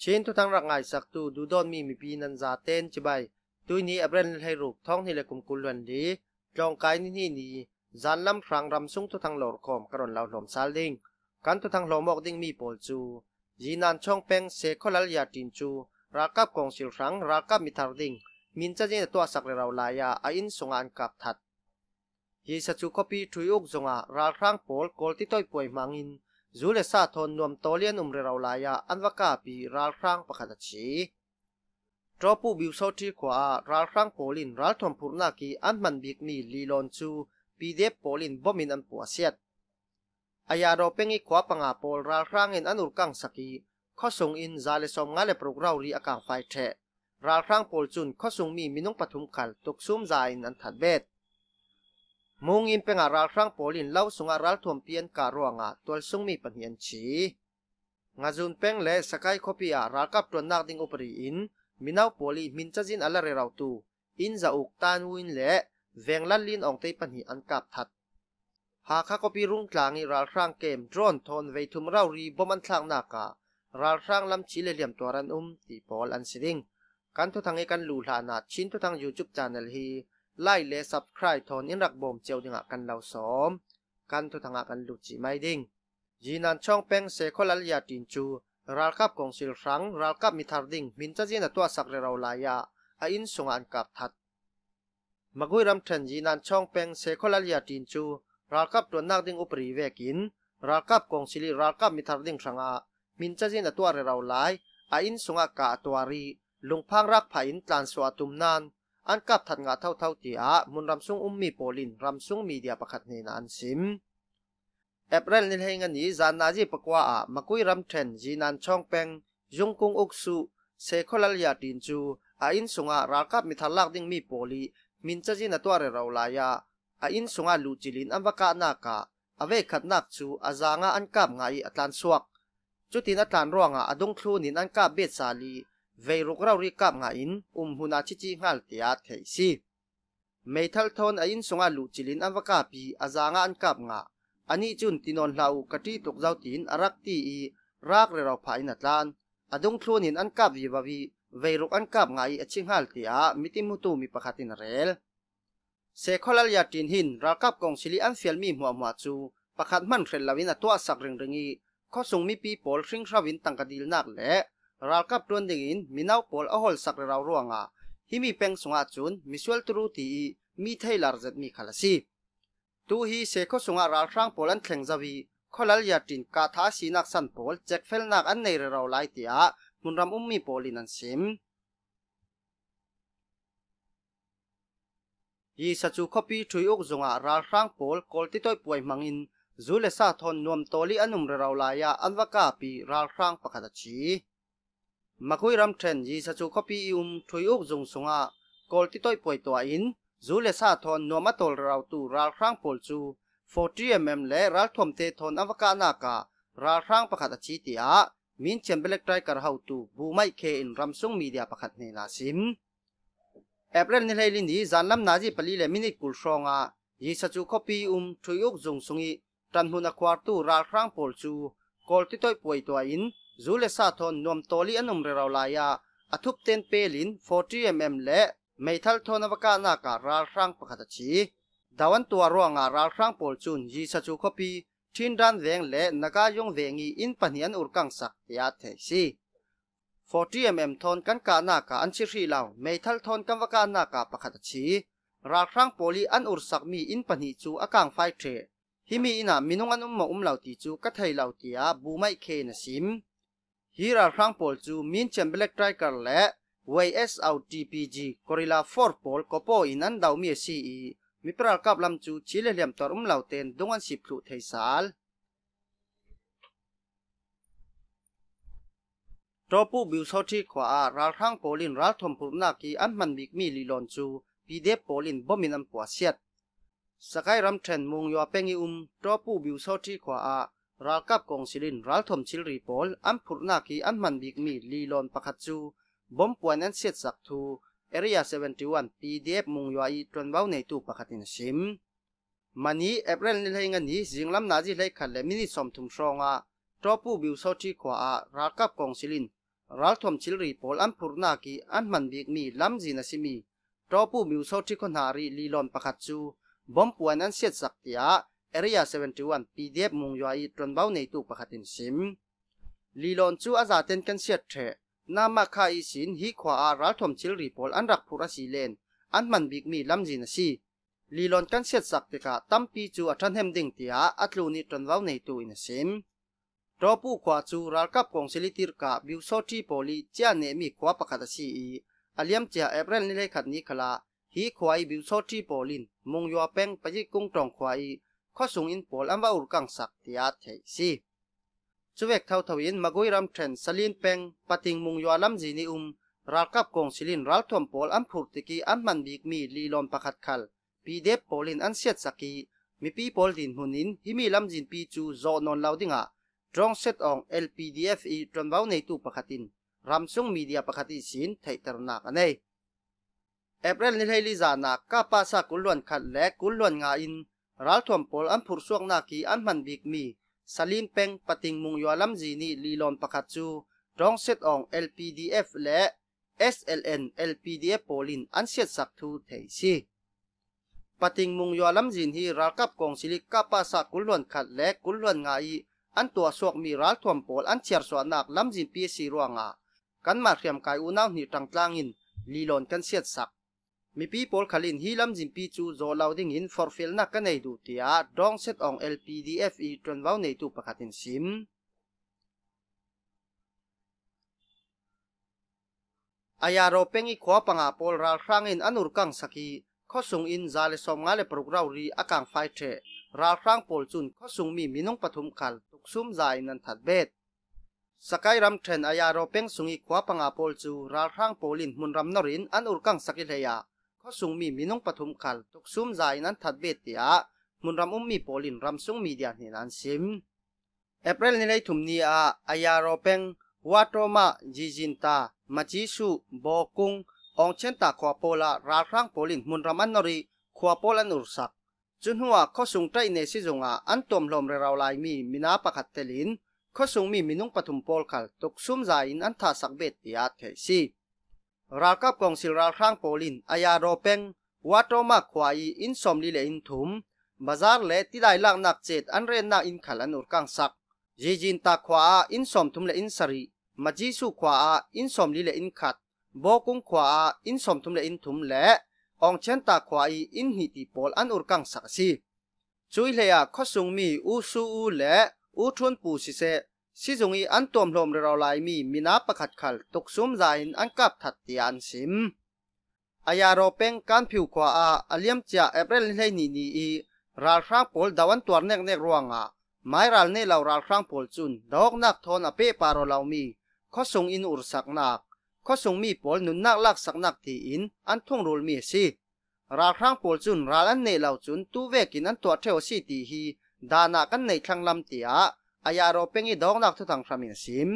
เช่นทุทังรักายสักตูดูดอนมีมีปีนันซาเต้นจิบายตุยนี้อับเรนให้รูปท้องที่เลกุมกุลวันดีจองกายนี่นี่นี่จานลำครังรำซุ้งทุทังหลอดคอมกระนเหล่าหลอมซาลิงกันทุทังหลอมอกดิ้งมีโปลจูยีนันช่องเป้งเซคอลลยาตินจูรากับกองสิลครั้งรากับมิทาร์ดิงมินจะเจนตัวสักเราลายาอินสงานกับทัดยีสัจจุคปีทุยอกจงอาราครั้งโปลกอลที่ต้อยป่วยมังอินจูเลสาทนนวมโตเลียนอุมเรราลายาอันวกาปีรัลครังประกาศชีทรัผู้บิวโซทีกว่ารัลครังโปลินรัลทอมพูนากีอันมันบิกมีลีลอนจูปีเดปโปลินบอมินันปัวเซียตอายาโรเปงอีกว่าปังอาโปลรัลครังเอ็นอันุรังสกีข้อส่งอินซาเลสองงาเลปรุกราวรีอาการไฟแทะรัลครังโปลจุนข้อส่งมีมินุงปฐุมขัลตกซุ่มใจนันถัดเบ็ดมุงอินเป็งอารัลครั้งโปลินเล่าสุงอารัลท่วมเพียนการงะตัวสุงมีปัญญาชีงาจุนเป็งและสกายคบีอารัลกับตัวนักดิงอุปริอินมินาวโปลีมินจะจินอะไรเราตูอินจะอุกตานวินและเวงลันลินองเตปัญญอันกับทัด หากข้าปีรุ่งกลางอีรัลครั้งเกมดรอนทอนเวทุมเรารีบมันทางนาการัลครั้งลำชีเลเหลี่ยมตัวรันอุ้มตีบอลอันสิริงกันทุทังเอกันลูลานาชินทุทังยูจุบจานเนลฮีไล่เลสับใครทอนอินรักบ่มเจียวดึงะกันเหล่าสอมกันทุทังะกันลุจิไม่ดิ่งยีนันช่องเป้งเซคอลัลยาตินจูรัลกับกองสิลครั้งรัลกับมิทาร์ดิ่งมินจะจีนตัวสักเราราลายาอินสงอันกับทัดมากุยรำเทนยีนันช่องเป้งเซคอลัลยาตินจูรัลกับตัวนักดิ่งอุปรีเวกินรัลกับกองสิลรัลกับมิทาร์ดิ่งรังอามินจะจีนตัวเราราลายอินสงอากาตัวรีลุงพังรักผาอินตันสวัตุมนานอันกับทัดงาเท่าเท่าตีอามุนรำซุงอุ้มมีโปลินรำซุงมีเดียประคัดเนนอันซิมเอปเรลนิเฮงันนี้จานาจีปกว่าอามากุยรำเทนจีนันช่องเปงยุงกุงอุกสุเซคอลลยาดินจูอาอินสุงอารากับมิทัลลักดิ้งมีโปลีมินจจีนตัวเรราลายาอาอินสุงอาลูจิลินอันวกานากาอเวขัดนักจูอาจางาอันกับไงอัตลันสวกจุดที่นัตลานร่วงอาอดงครูนินอันกับเบสซาลีเวรุกเราริกับงาอินอุมหุนาชิจิงาลเตียเทซีเมทัลทอนอินสงาลุจิลินอันวกาปีอาจางานกับงาอันนี้จุนตินนลาวกะตีตกเจ้าตินอรักตีอีรักเราภายนัดลานอดงครวนินอันกับวีบวีเวรุกอันกับงาอีอชิงาลเตียมิติมุตูมีปะคตินเรลเซคอลลยาตินหินรักับกองสิลิอันเฟียลมีหัวมัวจูปะคัดมันเรลลาวินตัวสักเริงเริงอีข้อสงมีปีโปลชิงชาวินตังกัดีลนักและรากับตวนดิ่งอิน มีนาวปอลอหอลสักเราร่วงอ่ะฮิมีเป็งสงอาจุนมิสเวลตรูตีมีไทยลาร์จัดมีาลาสีตูฮีเซโคสงอาราครั้งปอลันแข่งจวีอลัลยาตินกาทาสีนักสันปอลแจ็คเฟลนักอันในเราไลตียมุนรำอุ้มมีปอลินันซิมยีสัจุคปีชุยอกสงอาราครั้งปอลกอลติต้ป่วยมังอินจูเลสาทอนนวมตลีอันนุมเราลายาอันวากาปีราครั้งประกาศชีมาคุยรำเทรนยีสัจูคอปีอุมทุยอุกจงสงะกอลที่ต้อยป่วยตัวอินจูเลซาทอนนัวมาตอลราวตูราลครั้งปอลจูฟตรีเอ็มเอ็มและราลทอมเตทอนอวกาณาการาลครั้งประกาศชีติอามินเชมเบลกไตรกระหาตูบูไมเคอินรำซุงมีเดียประกาศเนลาซิมแอปเรนเลลินดีจานลำนาจีปลีเลมินิกุลชองอายีสัจูคอปีอุมทุยอุกจงสงีตันหุนควาตูราลครั้งปอลจูกอลที่ต้อยป่วยตัวอิน z ูเล s a ทอนนว m t o ล i a นุมเร r a ลายาอ t ุบเตนเปลิน 40mm และ a ม่ทัลทนวกานา a าราล a รั้งประคตชีดาวันตัวร่วงอาราลครั้งปอลจุน ยีสจูคปีทินรันเวงเละนกายงเวงีอินปันยันอุรังสักยาเทซี 40mm ทนกันกานาคาอันชิริลาวเมทัลทนกันวกานาคาประคตชีราครั้งปอลีอันอุรสักมีอินปันหิจูอากางไฟเทฮิมีอินามินุงอันอุมมาอุมเหล่าตีจูกัทไทเหล่าตียบูไม่เคนสิมฮีราครั้งปอลจูมินเชมเบล็กไตรกันและ YS เอา TPG กอริลาฟอร์ปอลก็ปออินันดาวมีซีอีมิปรากับลำจูชิเลเลี่ยมตอรุมเหล่าเตนดงอันสิบลุไทยสาลตอผูบิวซอที่ขวาราครั้งปอลินราทอมพูนากีอันมันบิกมีลีลอนจูปีเดปอลินบ่มินันปัวเสียดสกายรัมเทนมงยัวเปงอุมตอผูบิวซอที่ขวารัลกับกงซิลินรัลทมชิลรีโปล อันพุรนาคีอันมันบิกมีลีลอนปะคัตจูบอมปวนนั้นเสียดสักทูเอเริยา71 PDF มุงยอีตรนเบ้าในตู้ปะคัตินชิมมันนี้เอเปรนเลงกันนี้จิงลำนาจิเลขันและมินิสมทุมชองอาตอผู้บิวโซที่ขวารัลกับกงซิลินรัลทมชิลรีโปลอันพุรนาคีอันมันบิกมีลำจีนสิมีตอผู้บิวโซที่คนหารีลีลอนปะคัตจูบอมปวนนั้นเสียดสักเตีย area 71 pdf มุงยอยตรนเบ้าในตู้ประคตินซิม ลีลอนจูอาซาเตนกันเสียเทนามาคาอีสินฮิขวาอารัลทมชิลรีพอลอันรักพุรสีเลน อันมันบิกมีลำจีนสีลีลอนกันเสียสักติกาตั้มปีจูอัชันเฮมดิ่งเตียอัตลูนิตรนเบ้าในตู้อินซิมรอผู้ขวาจูรัลกับกองสิลิติรกาบิวโซทีโปลีเจียเนมีขวาประคตสีอีอาเลียมเจียเอเบรนนิเลขัดนี้ขลาฮีควายบิวโซทีโปลินมงยัวแป้งปะยิกุ้งตรองควายข้อสูงอินปอลอันว่าอุกังสักติอาเทซีช่วยเท่าทวินมาโกยรำเทรนสลินเปงปติงมุงยัวลำจีนิอุมรักกับกองสิลินรัลทอมปอลอันผูติกีอันมันบีกมีลีลอมประคัดขัลปีเดบปอลินอันเสียดสกีมีปีปอลดินหุนินฮิมีลำจินปีจูโจนอนลาวดิงะตรองเซตองเเอฟอีตรอนเว้าในตู้ประคัดินรำซุงมีเดียประคัดิสินไทยตระหนักอันเอเอเปรลนิเฮลิจานากาปาสากุลวนขัดและกุลวนงาอินรัลทวมพอลอันผู้สวงนาคีอันมันบิกมีสลินเป็งปติงมุงยวลัมจีนีลีลอนปะกัตจูรองเซตอง LPDF และ SLN LPDF โพลินอันเซตสักทูเทซีปติงมุงยวลัมจินฮีรัลกับกองสิลิกกับาสักุลลวนขัดและกุลลวนงายอันตัวสวกมีรัลทวมพอลอันเชียร์สวนักลัมจินพีซีรวงากันมาเขียมกายอุนาวหนีตังตลางินลีลอนกันเซตสักมีปีโปลขลินฮีลำจิมปีจูโจลาวดิ้งหินฟอร์เฟลนักกันในดูี่ีาดองเซตองเอลพีีดเอฟอีจนว่าวในตูประกาศินซิมอายาโรเปงอีขวาปังอาโพลราครั้งอินอนุรังสกีข้อส่งอินซาเลสอมงาเลปรุกราวรีอาการไฟเทราครั้งโพลจุนข้อส่งมีมินงปฐุมคัลตุกซุ่มใจนันทัดเบ็ดสกายรัมเทรนอายาโรเปงสุงอีขวาปังอาโพลจูราครั้งโพลินมุนรัมนรินอนุรังสกิเลยอสุงมีมินงปฐุมคัลตกซุมใจนั้นถัดเบตียะมุนรำอุ้มมีโปลินรำซุงมีเดียนี่นั้นซิมเอเรลในไรถุมนี้อาอายาโรเปงวัตโรมาจีจินตามาจิสุโบกุงองเชนตาควาโปลาราครั้งโปลินมุนรำอันนรีควาโปลานุรสักจุนหัวข้อสุงใจในสิจงอาอันตอมลมเรราลายมีมินาปะขัดเตลินข้อสุงมีมินุงปฐุมโปลคัลตกซุมใจนั้นถัาสักเบตียะเคซีรากับกองสิราครางโปลินอายาโรเปงวัตโรมาควายอินสมลีเลอินถุมบาซาร์เลที่ได้ลักนักเจดอันเรนนาอินขัลอันอุรกังสักจีจินตาควาอินสมทุมเลอินสรีมาจีสุควาอินสมลีเลอินขัดโบกุงควาอินสมทุมเลอินถุมและองเชนตาควาอินหิติปลอันอุรกังสักซีจุยเลียข้สุงมีอูซูอูและอูทุนปูสิเซสิจงอีอันตัวมลมเราลายมีมีนาประคัดขัลตกซุ่มใจอันกับถัดตีอันซิมอายาโรเป่งการผิวขวาอาเลียมจ่าเอเปรลเลนีนีอีรัลครางปอลดาวันตัวเนกเนกรวงอ่ะไม่รัลเนเราราครางปอลจุนดอกนักทอนอเปปารอเรามีข้อส่งอินอุรสักนักข้อส่งมีปอลนุนนักลักสักนักทีอินอันท่งรูลมีสิรัลครางปอลจุนรัลันเนเราจุนตู้เวกินอันตัวเทวสีตีฮีดานากันในคลังลำเตียอายาโรเปงอีดองนักทุตังครามินซิม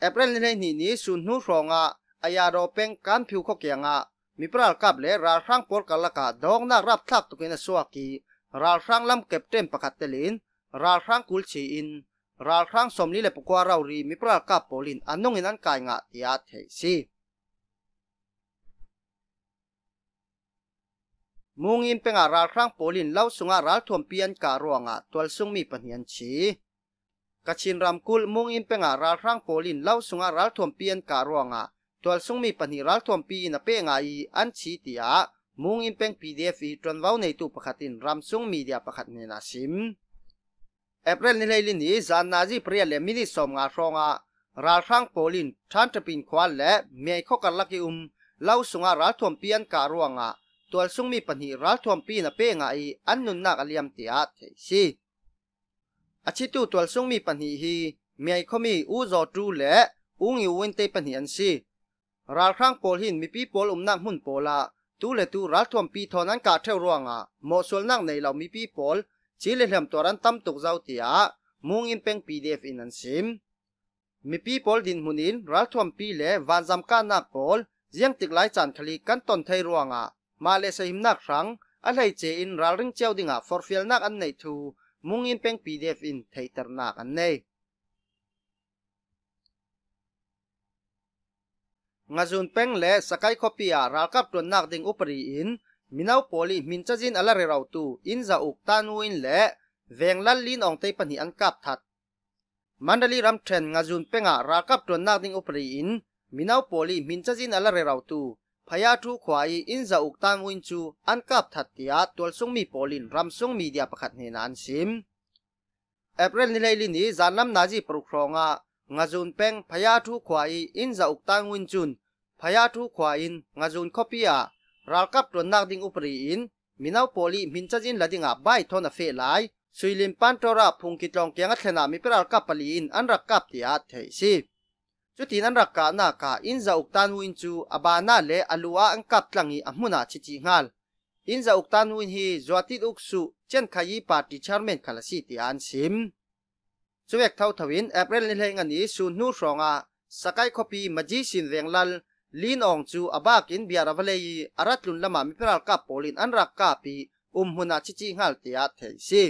เอเรนเลนี่นี้สุนหูรอง่ะอายาโรเปงกันผิวขกยังอ่ะมีปราลกับเลราครั้งปวดกันละกาดองนักรับทักตุกินสวากีราครั้งลำเก็บเต็มประกัตเตลินราครั้งกุลชีอินราครั้งสมนิเลปกวาเรารีมีปราลกับโปลินอันนง่ินันกายงะทียาเทซีมุงอินเป็นอาราครั้งโปลินเล่าสุงอาราทวมเปียนการวงอ่ะตัวสุงมีปัญญาชีกชินรำกุลมุ่งอินเป็งารัลร่างโพลินเล่าสุงารัลทวมเปียนการวงอ่ะตัวสุงมีปนิรัลทวมปีนเปงไออันชีติอามุ่งอินเป็งพีดีเอฟีจนว้าในตูประคตินรำสุงมีเดียประคตินนาซิมเอเปรลในเลลนี้จานนาจีเปรียเลมินิสมงาทรงอ่ะรัลร่างโพลินท่านจะปินควานและเมียข้อกันลักยุมเล่าสุงารัลทวมเปียนการวงอ่ะตัวสุงมีปนิรัลทวมปีนเปงไออันนุนนักเลียมติอาเทซีอาชิตูตัวสงมีปัญหาฮีเมียเขามีอู้จอดูและอู้งิวเวนเตปัญหาซีราครั้งโปลหินมีปีโปลอุมนักหุ่นโปลาตูเลตูรัฐทวมปีทอนั้นกาเทวรวงอ่ะหมอส่วนนั่งในเรามีปีโปลจีเลเหลมตัวนั้นตั้มตกเจ้าเตียมุ่งอินเป็งปีเดฟอินันซิมมีปีโปลดินหุนินรัฐทวมปีเล่วันจำการนักโปลเยียงติดหลายจานเลีกันตอนไทยรวงอ่ะมาเลเซียหิมนักครั้งอะไรเจอินราเริงเจ้าดิงอ่ะฟอร์เฟียลนักอันไหนทูมุงอินเป็ง PDF อินเทยตรนักอันนี้งาจุนเป็งเลสกายคอปิอารักับตัวนักดึงอุปรีอินมินาวโพลีมินจะจินอะไรเราตูอินจะอุกตานูอินเลเวงลันลินองเตปนหิอันกับทัดมันดลีรัมเทรนงาจุนเป็งอารักับตัวนักดึงอุปรีอินมินาวโพลีมินจะจินอะไรเราตูพยาทูขวายอินจะอุกตามวินจูอันกับทัดติยาตัวสงมีโปลินรำสงมีเดียประคัดเนนันซิมเอเปรนเลลินีจานำนาจีปรุครองะงาจูนเป้งพยาทูขวายอินจะอุกตามวินจุนพยาทูขวายอินงาจูนคอปียรักกับตัวนักดิงอุปรีอินมินาวโปลีมินจัจินละดิงอาบายทอนเฟลไยสุยลิมปันตรบพุงกิตลองเกียงอัตเลนามิเปรักกับปลีอินอันรักกับติยาเทซีจุดที่นั่นรักกันนักกาอินจะอุกตันวินจูอบานาเลอลัวอังกัตหลังอีอมุนาชิจิงาลอินจะอุกตันวินฮีจวัติอุกสุเจนขยีปาร์ติชาร์เมนคาลาสิติอันซิมสุวกเท่าทวินแอปเรลเลงันนี้สูนนูสองอาสกายคอปีมจีสินเรียงลัลลีนองจูอบากินเบียร์วเลยอารัตลุนละมามิพราลกับโปลินอันรักกาปีอุมหุนาชิจิงาลตตียเทซี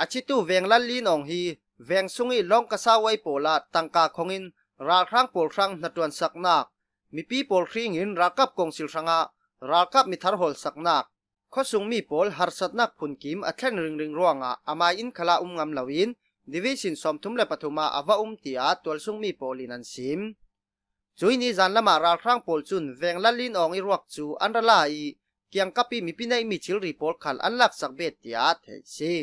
อาชิตูเวียงลัลลีนองฮีเวียงสุงีลองกษาไวโปลาตังกาคงอินราครั้งปวลครั้งนัดวนสักนักมีปีปวลครีงินรากับกงสิลสังะรากับมีทารหลสักนักข้อสูงมีปวลหารสัตนักพุนกิมอัจเนริงริงร่วงอ่ะอามาอินขลาอุ้มงำเหลาวินดิวิสินสมทุมและปฐุมาอาวะอุ้มตีอาตัวสูงมีปวลินันซิมจุยนี้จันละมาราครั้งปวลจุนเวงละลินองอิรวกจูอันละลายเกียงกับปีมีปีในมีชิลรีปวลขันอันลักสักเบ็ดตีอาเทซี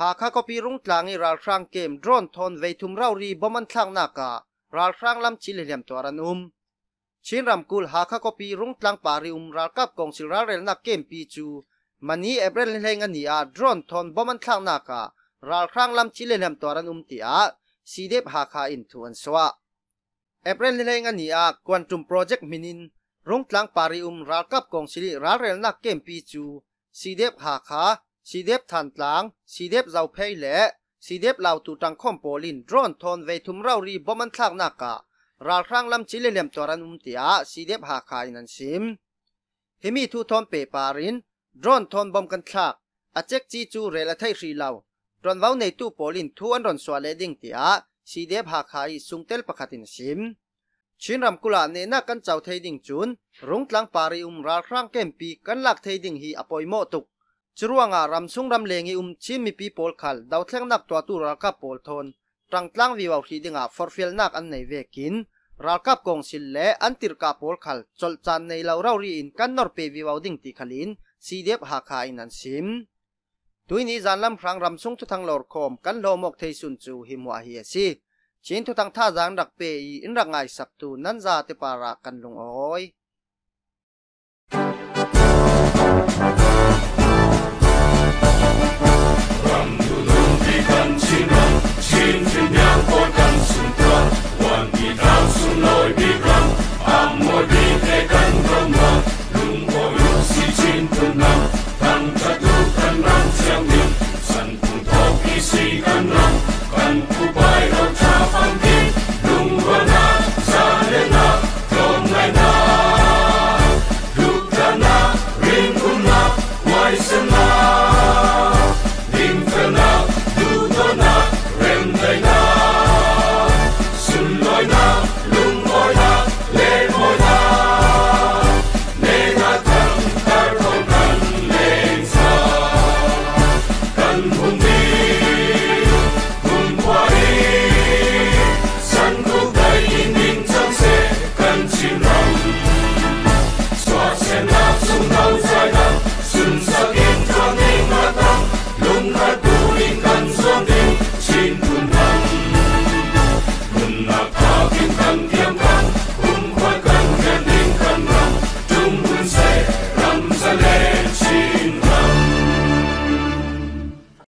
หากข้าก็ปีรุ่งตลางในราลครางเกมดรอนทอนไวทุมเรารีบมันทางนาการาลครางลำชิลเลียมตัวรันอุมชินรำกุลหากข้าก็ปีรุ่งตลางปาริอุมราลกับกองสิราเรลนักเกมปีจูมันนี้เอเบรนเลงันนี้อาดรอนทอนบมันทางนาการาลครางลำชิลเลียมตัวรันอุมตีอาสีเดบหาคาอินทวนสวะเอเบรนเลงันนี้อากวนจุมโปรเจกต์มินินรุ่งตลางปาริอุมราลกับกองสิรัเรลนักเกมปีจูสีเดบหาคาสีเด็บทันตลางสีเด็บเราเพยและสีเด็บเราตูตังคอมโปลินดรอนทอนเวทุมเรารีบมันทากนากะราครั้งลำจิเลเลมตัวรันุมเตียสีเด็บหาคายนันซิมเฮมีทูทอนเปปารินดรอนทอนบอมกันทากอาเจกจีจูเรลไทยรีเราดรอนว้าในตู้โปลินทันดรอนสวาเลดิงเตียสีเด็บหาคายสุงเตลปะคัดินซิม ชินรำกุลาเนนักกันเจ้าเทดิงจุนรุงตลังปาริอุมราครั้งเกมปีกันลักเทดิงฮีอปอยโมตุกจรวงอารำซุงรำเลงีอุ้มชิมีปีโพลขัลดาวเทงนักตัวตุราคกับโพลทนตังตั้งวิวาวทีดิงาฟอร์ฟิลนักอันในเวกินรักกับกองสิลเลอันติรกบโอลขัลจลจันในลาเรารีอินกันนอร์เปวิวาวดิ่งติขลินซีเดียบหาคายนันซิมตุยนี้จานลำครั้งรำซุงทุทังหลอดคอมกันโลมกเทสุนจูหิมวาเฮียซีชินทุทังท่าจางดักเปอินรักไงสับตูนันจาเตปารากันลงอ้อย